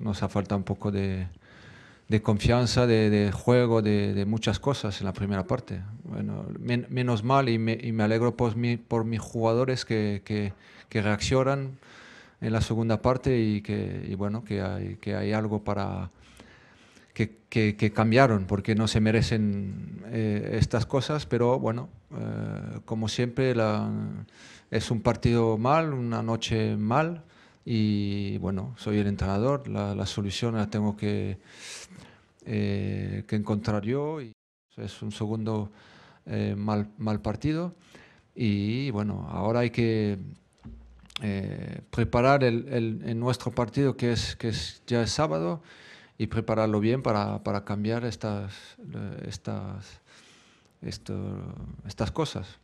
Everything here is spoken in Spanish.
nos ha faltado un poco de, confianza, de, juego, de, muchas cosas en la primera parte. Bueno, menos mal y me, alegro por, mis jugadores que, reaccionan en la segunda parte y que bueno que hay, algo para que, cambiaron porque no se merecen eh, estas cosas pero bueno eh, como siempre es un partido mal una noche mal y bueno, soy el entrenador, las la solución la tengo que, eh, que encontrar yo. Y es un segundo eh, mal, partido y bueno, ahora hay que eh, preparar el, nuestro partido que, es, que es, ya es sábado y prepararlo bien para, cambiar estas cosas.